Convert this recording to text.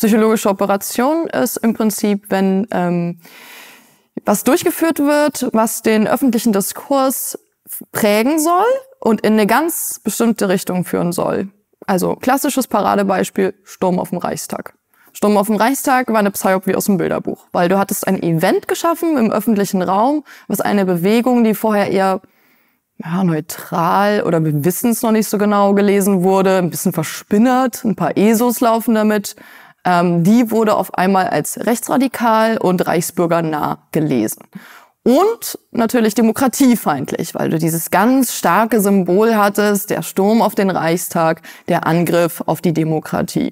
Psychologische Operation ist im Prinzip, wenn ähm, was durchgeführt wird, was den öffentlichen Diskurs prägen soll und in eine ganz bestimmte Richtung führen soll. Also klassisches Paradebeispiel, Sturm auf dem Reichstag. Sturm auf dem Reichstag war eine Psyop wie aus dem Bilderbuch, weil du hattest ein Event geschaffen im öffentlichen Raum, was eine Bewegung, die vorher eher ja, neutral oder wir wissen es noch nicht so genau gelesen wurde, ein bisschen verspinnert, ein paar ESOs laufen damit, ähm, die wurde auf einmal als rechtsradikal und reichsbürgernah gelesen. Und natürlich demokratiefeindlich, weil du dieses ganz starke Symbol hattest, der Sturm auf den Reichstag, der Angriff auf die Demokratie.